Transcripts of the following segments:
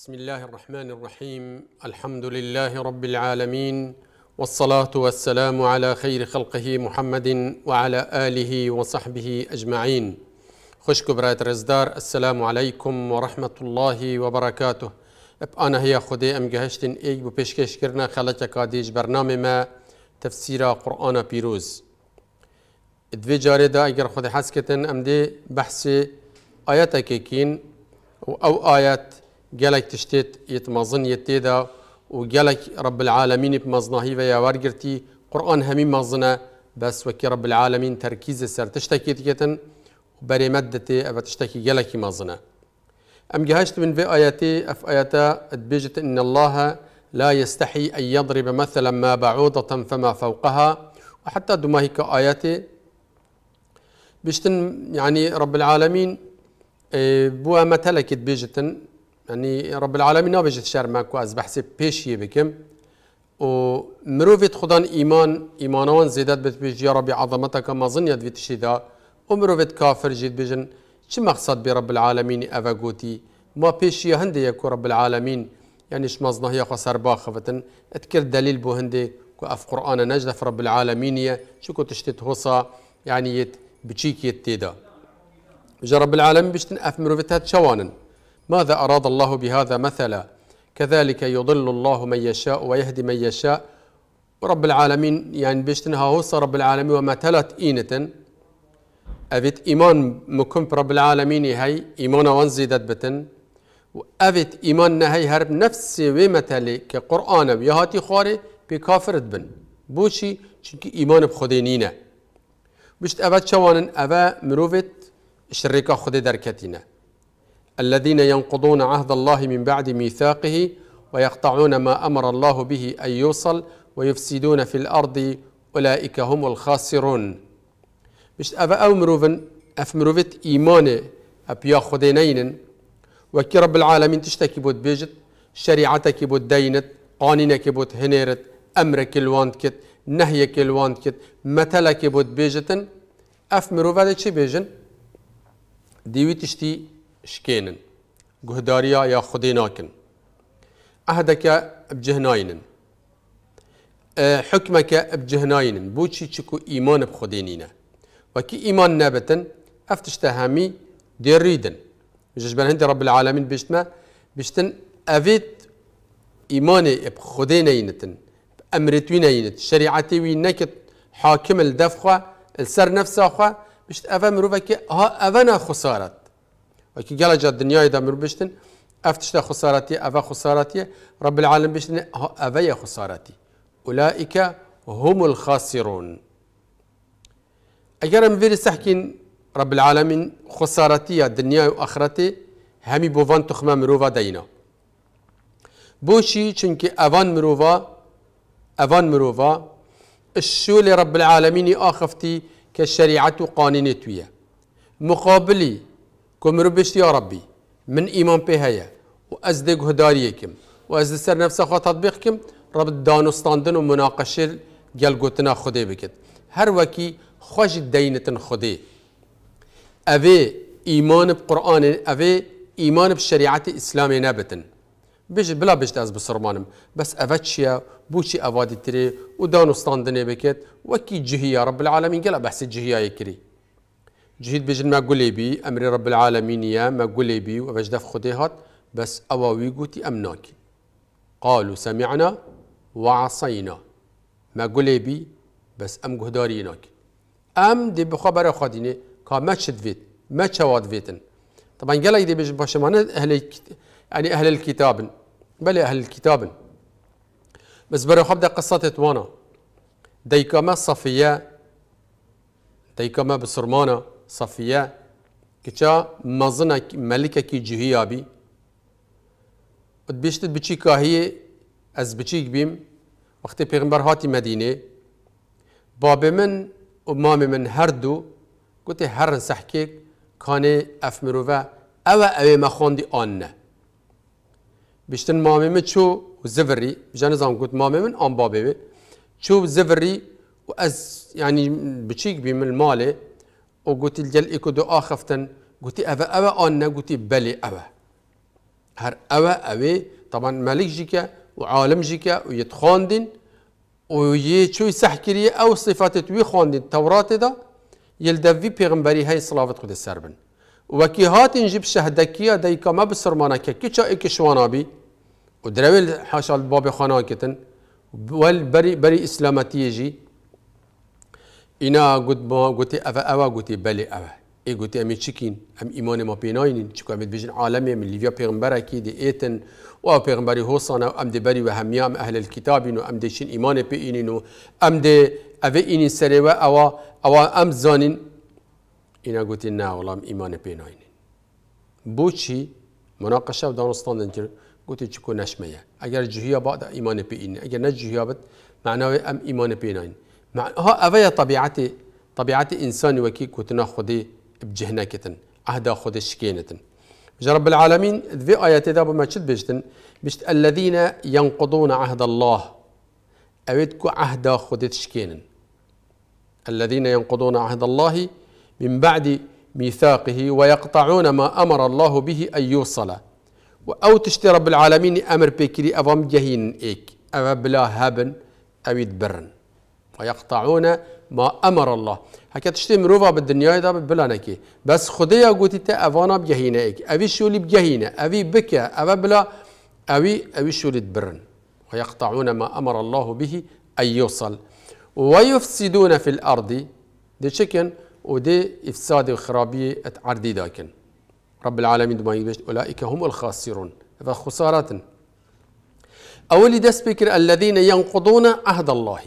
بسم الله الرحمن الرحيم الحمد لله رب العالمين والصلاه والسلام على خير خلقه محمد وعلى اله وصحبه اجمعين خشكو برايت رزدار السلام عليكم ورحمه الله وبركاته انا هي خدي ام جهشتن اي بو كرنا کرنا كاديج کادیج برنامه ما تفسير قرآن بيروز دوی جاري دا اگر خود حسكتن ام دي بحث آياتك كين او آيات گەلێک تشتت يتمازن تێدا و رب العالمين مەزناهی بە یاوارگرتی قرآن همي مەزنە بس وەکی ڕبلعاالەمین رب العالمين تشتێکی دیکەتن و بەرێمەت دەتێ ئەە تشتكي گەلێکی مەزنە. أم جهشت من في آياتي أف آياتا ئەتبێژێت ان الله لا يستحي أن يضرب مثلا ما بعوضة فما فوقها وحتى هيك آياتي بشتن يعني رب العالمين إيه، بوا مثلك بيجتن يعني رب العالمين نابج الشر ماكو از بحث پیشیه بکم و مروفت خدان إيمان ایمانوان زیدت بت بیج یا رب عظمتک مظنیت ویت شیدا و مروفت كافر جید بجن چه مقصد برب العالمين العالمین اوه گوتی ما پیشیه هنده یکو رب العالمين يعني شما زنهيا خو خسر باخفتن اذكر دليل بو هندي كو اف قران نجد في رب العالمين شو كنت شتت هوصا يعني يت بتشيك يتيدا جرب رب العالمين بشتن اف مروفتات شوانن ماذا أراد الله بهذا مثلا كذلك يضل الله من يشاء ويهدي من يشاء ورب العالمين يعني بيشتنها هوس رب العالمين تلت إينة أفيت إيمان مكم رب العالمين هي إيمان وانزيدت بتن وأفيت إيمان نهي هرب نفسي ومتالي كقرآن ويهاتي خاري بكافرت بن بوشي چونك إيمان بخدينينا بشت أفت شوانن أفا مروفت شركة خدي دركتينه الذين ينقضون عهد الله من بعد ميثاقه ويقطعون ما امر الله به ان يوصل ويفسدون في الارض اولئك هم الخاسرون مش افا او مروفن اف مروفت ايمانه ابيا خدينين وكي رب العالمين تشتكي بود بيجت شريعتك بود دينت قانينك بود هنيرت امرك الوانكت نهيك الوانكت مثلك بود بيجتن اف مروفت شي بيجن ديوي تشتي شكينن قهداريا يا خديناكن أهدك عهدك بجهناينن حكمك بجهناينن بوشي تشكو ايمان بخدينينا وكي ايمان نابتن افتشتهامي ديريدن ججبن هندي رب العالمين بيشتما بيشتن افيت ايماني بخودينينتن بأمرتوينينت شريعتي وينكت حاكم الدفخه السر نفسه بشت افا مروفك ها افنا خسارت اكي گلا جا الدنيا دمر بشتن افتش ده خسارتی اوا خسارتی رب العالم بشتن اوا خسارتي اولئك هم الخاسرون اگر ام ویری رب العالمين خسارتي دنیای و آخرتی همی بوان تخمه مروفا دينا بوشي چونکه افان مروفا افان مروفا الشول رب العالمين آخفتي كشريعة قانونية مقابلي كمرو ربشت يا ربي من إيمان به هيا وأزدق هداريكم وأزد سر نفسه خو تطبيقكم رب ستاندن ومناقشل جل قوتنا خدي بكت هر وكي خوش دينة خدي أبي إيمان بقرآن أبي إيمان بشريعة إسلامي نابتن بيش بلا بيش داز بسرمانم بس افتشيا بوشي افادي تري ودانو ستاندن بكت وكي جهي يا رب العالمين قال جهي يا يكري جهيد بجن ما قولي بي امر رب العالمين يا ما قولي بي و خديهات بس اواوی أمناك قالوا سمعنا وعصينا ما قولي بي بس ام قهداريناك ام دي بخبر خديني كا ما چد فيت ما چواد فيتن طبعا لي دي بجن باشمانه اهل يعني اهل الكتاب بل اهل الكتاب بس برا خبدا قصه توانا ديكما صفيه ديكما بصرمانه سفیه که چا مزن ملک کی جهی آبی و بیشتر بچه از بچه که بیم وقتی پیغمبرهادی مدینه باب من و من هر دو گویده هر سحک که کانه افمروه اوه اوه مخوندی آن بیشتر مامه چو و زوری جان از هم من و با من چو و زوری و از یعنی که بیم الماله و گوتی الجل ایکو دو آخفتن گوتی اوه اوه آن نه بله اوه هر اوه اوه طبعا ملک جیکه و عالم جیکه و یت خواندین و یه چی صح او صفات توی خواندین تورات دا یل دوی پیغمبری های صلاوت خود سر و وکی هاتین جیب شهدکیه دیکا ما بسرمانه که کچا ایک شوانا بی و درویل حاشا باب خانه ول بری بری اسلامتیجی. اینا گوت ما گوتی اوا اوا گوتی بله اوا ای گوتی امی چیکین ام ایمان ما پیناینین چیکو امی بیجن عالمی من لیویا پیغمبر کی دی ایتن و پیغمبری هوسانا و ام دی بری و همیام اهل الكتابین و ام دیشین ایمان پی اینین و ام دی اوه اینین سره و اوا اوا ام زانین اینا گوتی نه والله ام ایمان پیناینین بو چی مناقشه و دانستان کرد قلت تكون نشمية أجر جهية بعد إيمان بإن أجر نجهية بد معناه أم إيمان بإنين مع ها اویا طبيعتي طبيعتي انسان وكي کتنا خودی بجهنا كتن أهدا خودی شكينتن رب العالمين ذي آيات ذا بما شد بجتن بجت الذين ينقضون عهد الله أويدكو عهدا خودت شكينن الذين ينقضون عهد الله من بعد ميثاقه ويقطعون ما أمر الله به أن يوصل أو تشتي رب العالمين أمر بكري أفام جهين إيك أو بلا هابن أو يدبرن ويقطعون ما امر الله هكا تشتي مروفا بالدنيا ده بلا نكي بس خديا قوتي تا افانا بجهينه اك اوي شولي بجهينه اوي بكا اوي بلا اوي اوي شولي تبرن ويقطعون ما امر الله به ان يوصل ويفسدون في الارض دي شكن ودي افساد وخرابية اتعردي داكن رب العالمين دماغي يبشت اولئك هم الخاسرون خسارة اولي دس بكر الذين ينقضون عهد الله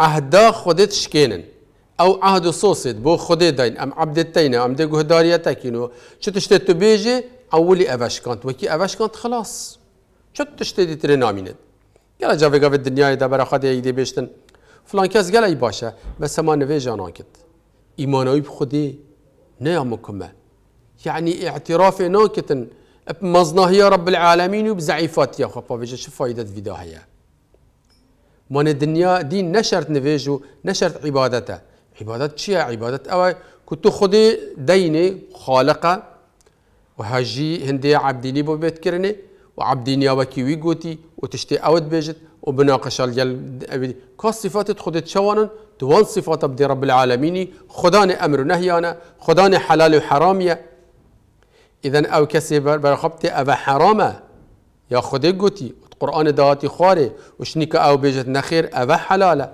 عهدا خودت شکنن او عهد سوست بو خودت داین ام عبدت تینا ام ده گهداریتا کینو چه تشت تو بیجه اولی اوش کانت وکی اوش کانت خلاص چه تشته دیتره نامینه گلا جاوه به دنیای ده برا خود ایده بیشتن فلان کس گلا ای باشه بس ما نوی جانان کد ایمانوی بخودی نه مكمة يعني اعتراف ناكتن مزناهی رب العالمين وبزعيفات يا خبا شو فايدة فيديو هيا من الدنيا دين نشرت نفيجو نشرت عبادته عبادت چیه عبادت او كنت خودي ديني خالقه وهاجي هندي عبديني بو بيت كرني وعبديني وكي ويقوتي وتشتي اوت بيجت وبناقش الجل كا صفات خودت شوانا دوان صفات بدي رب العالمين خدان امر نهيانا خدان حلال وحراميه اذا او كسي برخبتي ابا حرامه يا خودي قوتي قرآن دهاتی خواره وشنی او بيجت نخير أبا حلاله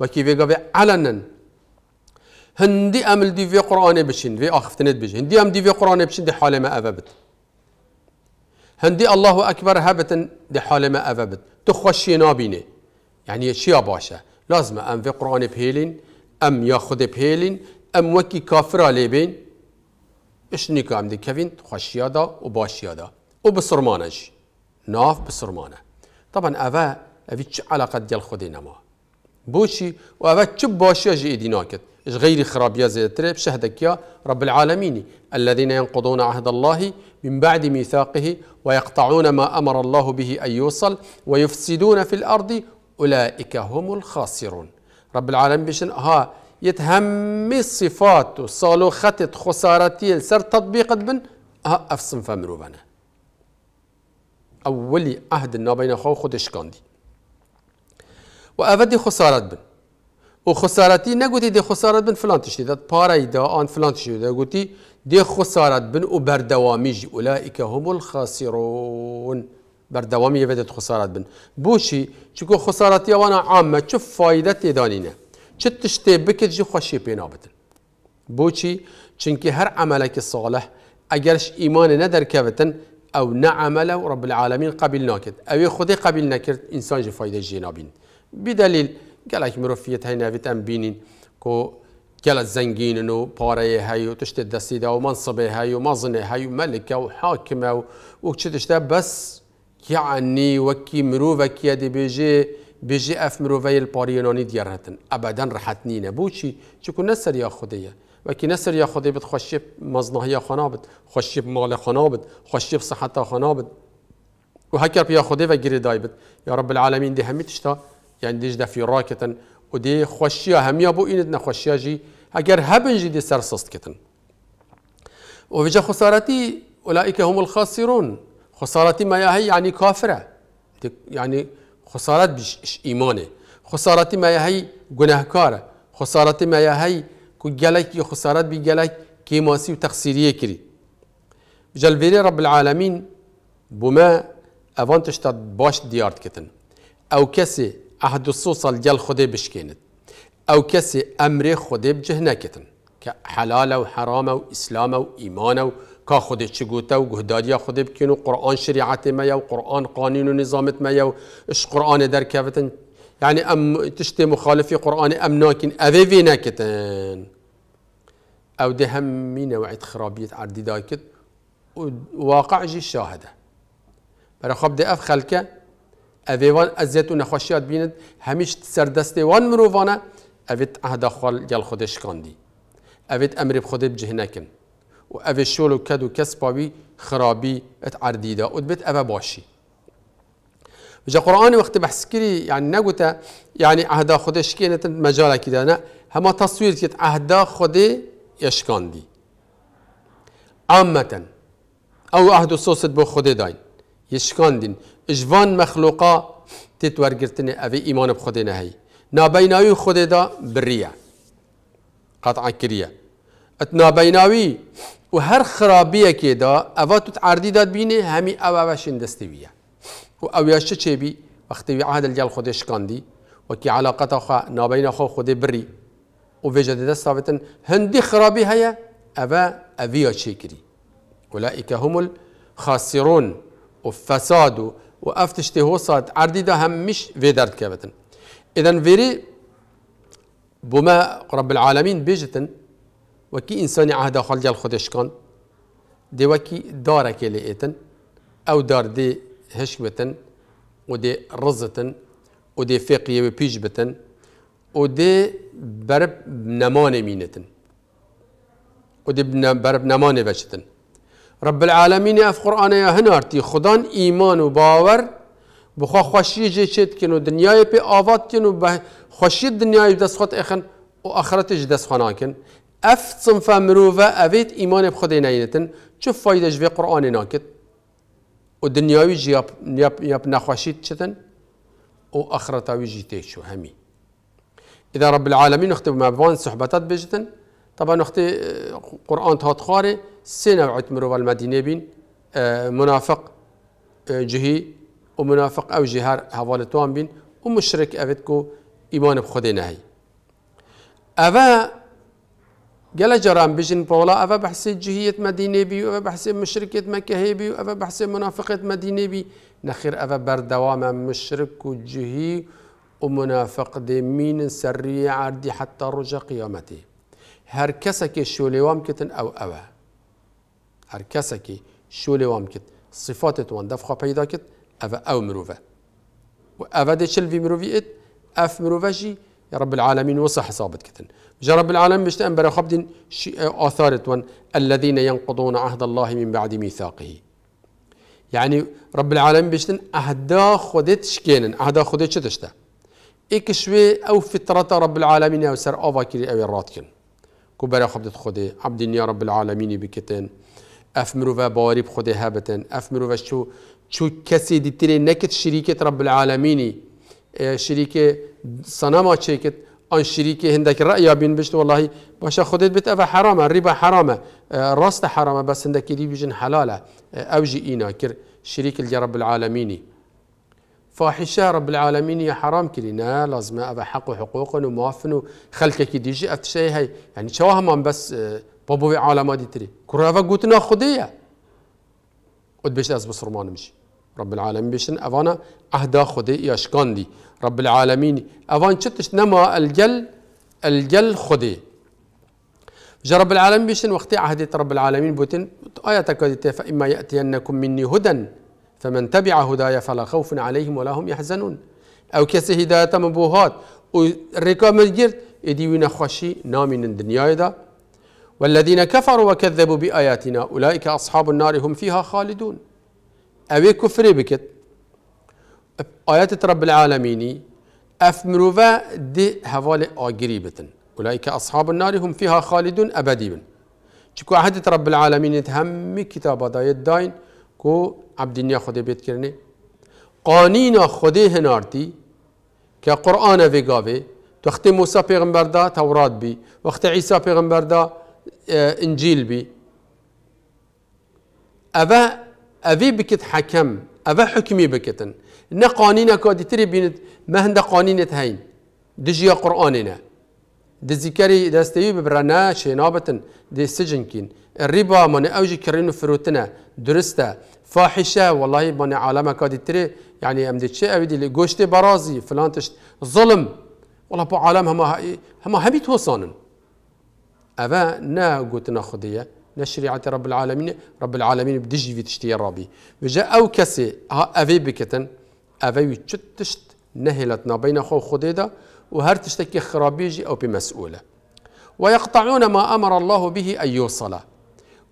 وكي ویگا وی علنا هندي أمل دي في قرآن بشين في آخفتنت بشين هندي هم دي في قرآن بشين دي حالة ما او هندي الله أكبر هبتن دي حالة ما او تخشي نابيني يعني شيا باشا لازم ام في قرآن بهيلين ام ياخذ بهيلين ام وكي كافرة ليبين ايش نيكا ام دي كفين خوشيا دا وباشيا دا وبصرمانش ناف بسرمانه طبعا اوه اوی چه علاقه دیل خودی نما بوشی و اوه چه باشی جی ایدی ناکد خراب غیر زيد زیدتره شهدك يا رب العالمين الذين ينقضون عهد الله من بعد ميثاقه ويقطعون ما أمر الله به أن يوصل ويفسدون في الأرض أولئك هم الخاسرون رب العالمين بشن ها يتهمي الصفات وصالو خطت خسارتي سر تطبيق بن ها فمرو فمروبنا اولی عهد نابین خواه خودش کاندی و اودی خسارت بن و خسارتی نگوتی دی خسارت بن فلان تشتی داد پاره دا آن فلان تشتی داد گوتی دی خسارت بن و بردوامی جی که هم الخاسرون بردوامی یه خسارت بن بوشی چکو خسارتی وانا عامه چه فایده دانینه چه تشتی بکت جی خوشی پینا بدن بوچی چونکه هر عملک صالح اگرش ایمان ندر کوتن او نعمل رب العالمين قبل ناكد او خود قبل ناكد انسان جي فايده جينابين بدليل قال گلک مروفیت های نویت ام بينين كو قال الزنجين و باري هاي و تشت دستیده و منصبه هاي و مزنه هی و و و بس يعني وكي مروفة كي دي بيجي بيجي اف مروفة الباريوناني ديارهتن ابدا رحتني نبوشي شكون نسر يا خديه کی نسر یا خودی بد مزنه مزنهی خانا بد خوشیب مال خانا بد خوشیب صحت خانا بد و هکر پیا خودی و گری دای بد یا رب العالمین دی همی تشتا یعنی دیش دفی راکتن و دی خوشی همیا بو ایند نخوشی جی اگر هبن جی دی سر سست کتن و بجا خسارتی اولئک هم الخاسرون خسارتی ما یهی یعنی کافره یعنی خسارت بیش ایمانه خسارتی ما یهی گناهکاره خسارتی ما یهی که گلک یا خسارت بی کی کیماسی و تقصیریه کری جلویری رب العالمین بما اوان تشتاد باش دیارت کتن او کسی احد سو سال جل خوده بشکیند او کسی امر خوده بجهنه کتن که حلال و حرام و اسلام و ایمان و که خود چگوتا و گهداریا خودی بکنو قرآن شریعت ما و قرآن قانون و نظامت ما یا اش قرآن در کفتن يعني ام تشتي مخالف في قرآن ام ناكن أذي في ناكتن او ده هم من نوعية خرابية عردي داكت وواقع جي الشاهدة برا خب ده اف خلقه أذي وان ازيت ونخشيات نخوشيات بيند همیش وان مروفانا اويت عهد خال جال خودش کندی اويت امر بخودي بجه و اوي شولو كدو و کس باوی دا و أفا باشي جا قرآن وقت بحث يعني نقوتا يعني عهدا خدا شكينة مجالا كده أنا هما تصوير كده عهدا خدا يشكان دي عامة أو عهد صوصت بو خدا داين يشكان دين إجوان مخلوقا تتورقرتني أبي إيمان بخدا نهي نابيناوي خدا دا برية قطعا كريه اتنا بیناوی و هر خرابیه که دا اوا تو تعردی داد بینه همی اوا وشین دستویه و اویاش چه بی وقتی وی عهد الجال خودش کندی و کی علاقت خوا نابینە خو خود بری و بێژە هندی خرابی خراپی هەیە اویا ئەڤیا چێکری ولاائیکە هم خاسیرۆن و فساد و و ئەف تشتێ هۆسات عردیدا هەممیش وێدەردکەوێتن ئدەن وێری بۆمە قڕب العالمین بێژتن وەکی ئینسانی عهدا خەڵجیال خودێشکان دێوەکی دارەکێ لێ ئێتن ئەو داردێ هشک بتن و دی رزتن و دێ پیش بتن و برب بەرب نەمانێ مینەتن و دێ بەرب نەمانێ بەچتن رب العالمین ئەف قورآانەیە هنارتی خدان ایمان و باور بخوا خوشی جیت چێتکن و دنیای پێ آوات و بە خوشی دست دەستخوات اخن و ئەخرەتش دەستخواناکن ئەف چمفە مرۆڤە ئەوێت ئیمانێ خودی چه چ فیدەژێ قرآن ناکرد و دنیایی جیاب یاب, یاب نخواشید چتن و آخرتاوی جیتی تیشو همی اگر رب العالمین وقتی ما بوان صحبتات بجتن طبعا وقتی اه، قرآن تهات خاري سنة عتمر والمدينة بین اه، منافق اه، جهی جهي ومنافق أو جهار هوالتوان بين ومشرك أفتكو إيمان بخدي نهي اوه جل جرام بجن بولا أفا بحسي جهية مدينة بي أفا بحسي مشركة مكة هي بي أفا بحسي منافقة مدينة بي نخير أفا بردوام مشرك جهي ومنافق دي مين سرية عردي حتى رجا قيامتي هر كسكي شو لوام كتن أو أوا هر كسكي شو لوام كت صفات توان دفخة بيدا كت أفا أو مروفة وأفا دي شل في مروفي إت أف مروفة جي رب العالمين وصح صابت كتن جا رب العالمين بشتان برا خبد آثارت ون الذين ينقضون عهد الله من بعد ميثاقه يعني رب العالمين بشتن أهدا خدت شكينن أهدا خدت شتشتا إيك شوي أو فترة رب العالمين أو سر أوفا كيري أو الراتكن كو برا خبدت خدي عبدين يا رب العالمين بكتن اف مروفا باريب بخدي هابتن اف مروفا شو شو كسي دي تري نكت شريكة رب العالمين شريك صنما تشيكت ان شريك هندك رأي بين بشت والله باشا خدت بت أفا حرامة ربا حرامة راست حرامة بس هندك دي بجن حلالة أوجي إينا كر شريك اللي رب العالمين فاحشة رب العالمين يا حرام كلنا لازم أبا حق وحقوق وموافن خلقك ديجي أفتشي هاي يعني شواها من بس بابوي عالمات دي تري كرافة قوتنا خدية قد بيش أز بصر ما نمشي رب العالمين بشن أفانا أهدا خدي یاشکان دي رب العالمين أفان شتش نما الجل الجل خدي جا رب العالمين بشن وقتي عهدت رب العالمين بوتن آية كادت فإما يأتينكم مني هدى فمن تبع هدايا فلا خوف عليهم ولا هم يحزنون أو كسي هداية مبوهات وركام الجرد إدي ونخشي نامن الدنيا دا والذين كفروا وكذبوا بآياتنا أولئك أصحاب النار هم فيها خالدون أوي كفري بكت آيات رب العالمين أفمروفا دي دی هوال آگری بتن اولئک اصحاب النار هم فيها خالدون أبدي بن چکو أحد رب العالمين تهمي کتاب دایت داین كو عبد دنیا خود بيت كرني قانين خود هنارتي که قرآن وگاوه وقتی موسى پیغمبر دا تورات بي وقتی عيسى پیغمبر دا آه، انجيل بي أبا أبي بكت حكم أبا حكمي بكتن نه قانین كادي تري بیند ما هند هین دجی دجيا قرآننا دزیکری دستيو ببرنا شينابتن دي سجن كين الربا من أوجي كرينو فروتنا درستا فاحشه والله من عالم كادي تري يعني امدی شيء اوی دی گوشت برازی فلان تشت ظلم والله بعالم هما هما هبيت وصانن أبا نا قوتنا خديه لشريعة رب العالمين رب العالمين بدجي في تشتي ربي بجا أو كسي ها أفي بكتن أفي تشتشت نهلتنا بين خو خديدة وهر تشتكي خرابيجي أو بمسؤولة ويقطعون ما أمر الله به أن يوصل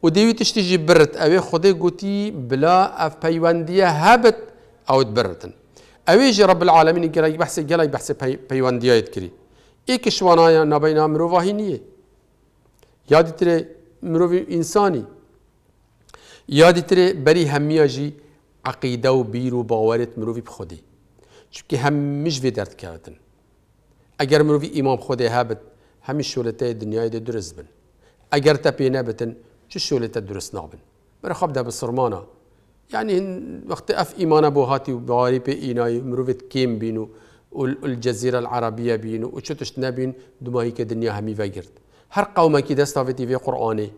وديوي تشتجي برت أوي خدي قوتي بلا أف بيواندية هبت أو تبرتن أوي جي رب العالمين قال بحث قال بحث بيواندية يتكري إيك شوانايا نبينا مروفاهينية يا دي مروی انسانی یادی تره بری همیا جی عقیده و بیر و باورت مروی بخودی چونکه همیش وی درد کردن اگر مروی امام خوده هبت همین شولته دنیای ده درست بن اگر تپی نبتن چه شولته درست نابن برای خواب ده بسرمانه يعني وقت اف ايمان ابو هاتي وبواري بي ايناي مروفت كيم بينو والجزيره العربيه بينو وشتشنا بين دمايك الدنيا همي فاجرت هر قوم کی دست كي دستا في تيفي قرآني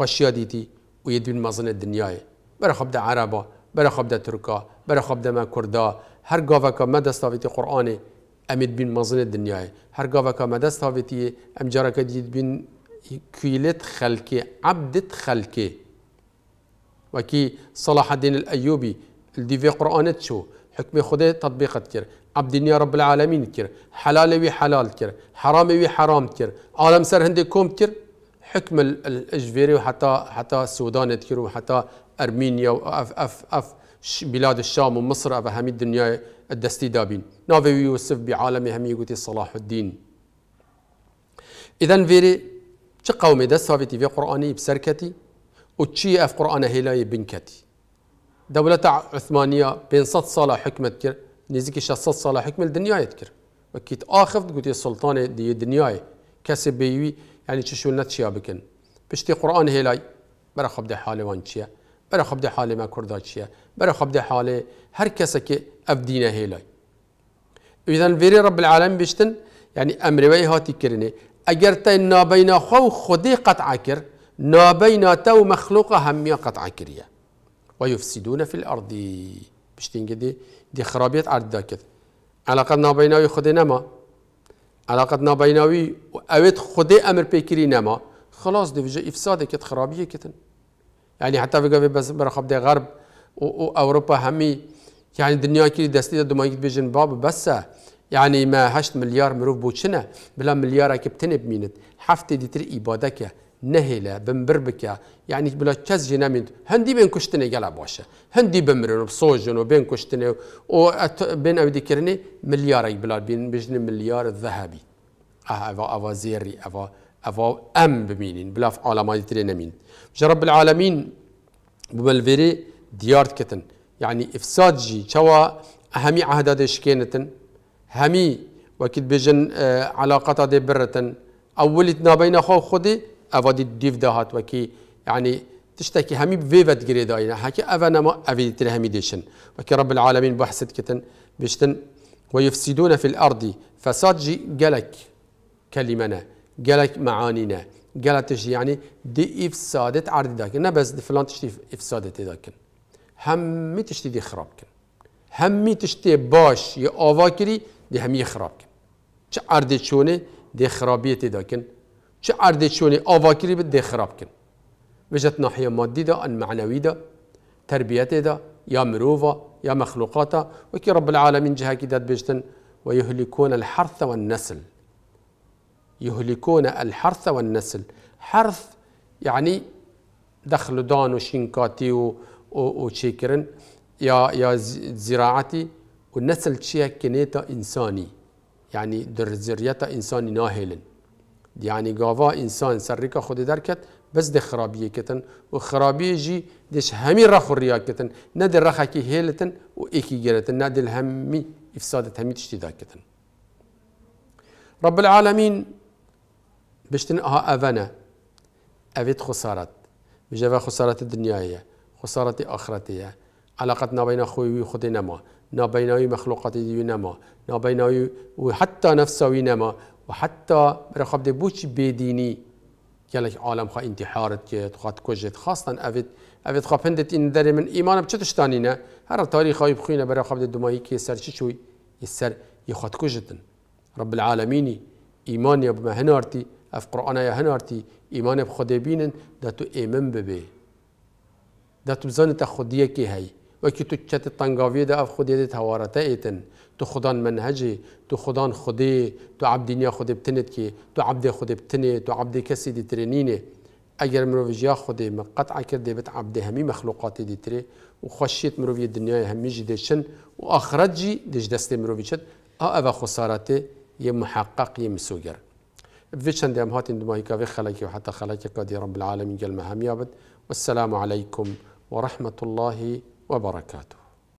و یه ويدون مظن دنیای برا خب دا عربا برا خب دا ترکا برا خب دا ما کردا هر قافكا ما دستا تی قرآنی امید بین مزن دنیای هر گاوه که مدست هاویتی ام جارا که دید بین کیلت خلكي عبدت خلكي وكي صلاح الدين الایوبی اللي قرآنت شو حكم خدا تطبيق كير عبد دنيا رب العالمين كير حلال وي حلال كير حرام وي حرام كير عالم سر هندي كوم كير حكم الاجفيري وحتى حتى السودان كر وحتى ارمينيا واف اف اف بلاد الشام ومصر اف هم الدنيا الدستي دابين نافي يوسف بعالم هم يقولي صلاح الدين اذا فيري تقومي دسافي في قراني بسركتي وتشي اف قرانه هلاي بنكتي دولة عثمانية بين صد سالة حكمت كر شا صد سالة حكمة الدنيا كر وكيت آخر قلت السلطانة دي الدنيا كسب بيوي يعني تشو نتشيا بكن بشتي قرآن هلاي برا خبد حالي وانشيا برا خبد حالي ما كرداتشيا برا خبد حالي هر كسك أفدينا هلاي إذا فيري رب العالمين بشتن يعني أمر وي هاتي كرني أجر تي نابينا خو خدي قطع كر نابينا تو مخلوقة همية قطع كريه ويفسدون في الأرض بشتين قدي دي خرابيت عرض داكت علاقتنا بيناوي خدي نما علاقتنا بيناوي أويت خدي أمر بيكري نما خلاص دي فجأة إفساد كت خرابية كتن يعني حتى في قبل بس برخب دي غرب و, أوروبا همي يعني دنيا كي دستي دوما بيجن باب بس يعني ما هشت مليار مروف بوشنا بلا مليار كبتنب مينت حفتي دي تري إبادكه نهله بمبربكا يعني بلا كز جنا من هندي بين كشتني قال باشا هندي بمرن بصوجن وبين كشتني و بين اودي كرني مليار بلا بين بجن مليار الذهبي افا افا زيري افا افا ام بمينين بلا في عالم ترينا مين رب العالمين بملفيري ديارت كتن يعني افساد جي شوا همي عهدات شكينتن همي وكد بجن آه، علاقات دي برتن اولتنا بين خو خدي اوادی دیو دهات و کی یعنی يعني تشتكي همي بفيفت جريدا يعني حكي أفنا ما همی دیشن و وكي رب العالمين بحثت بیشتن و ويفسدون فی الأرض فساد جی قالك کلمنا قالك معانینا قالت تجي يعني دي إفسادت عرض داکن نا بس فلان تشت إفسادت داکن همی تشت دی خراب کن همی تشت باش یا يا دی همی خراب کن چه عرض چونه دی خرابیت داکن چه اردشونی آواکری به دخراب کن وجهت ناحیه مادی دا ان معنوی دا تربیت دا یا مروفا یا مخلوقاتا وكي رب العالمين جهاكي داد بجتن ويهلكون الحرث والنسل يهلكون الحرث والنسل حرث يعني دخل دان وشينكاتي و وشيكرن يا يا زراعتي والنسل تشيك كنيتا انساني يعني در انساني ناهلن يعني گاوا انسان سرریکا خود دركت بس ده خرابية كتن وخرابية جي جی دش همی رخ و ریا کتن نه هيلتن رخه که هیلتن و ایکی گیرتن نه دل همی افسادت همی تشتی دا کتن رب العالمین بشتن اها اوانه اوید خسارت بجوا الدنيا هي خسارات آخرتي علاقتنا بين خوی و ما نا نبینای مخلوقات دي نما نا و وحتى نفسه وينما و حتی برای ده بوچ بدینی گلک عالم خواه انتحارت کد خواه کجت خواستن اوید اوید خواه پندت این داره من ایمانم چه تشتانی نه هر تاریخ هایی بخوینه برای خواه دمایی که سر چی شوی سر یه خواه کجتن رب العالمینی ایمان یا بما هنارتی اف قرآن یا هنارتی ایمان بخود بینن ده تو ایمن ببه ده تو بزانت خودیه که هی و که تو چت تنگاوی ده اف خودی ده توارته ایتن تو خدان منهجی تو خدان خودی تو عبد دنیا خود بتنید که تو عبد خود بتنی تو عبد کسی دی ترینینه اگر مروفجیا خودی من قطع کرده بت عبد همی مخلوقات دی تری و خوشیت مروفی دنیا همی جی دشن و آخرت جی دش دست مروفی چد او خسارت یه محقق یه مسوگر في چند ام هاتين دمايكا في خلاكي وحتى خلاكي قد رب العالمين قال مهام يابد والسلام عليكم ورحمة الله وبركاته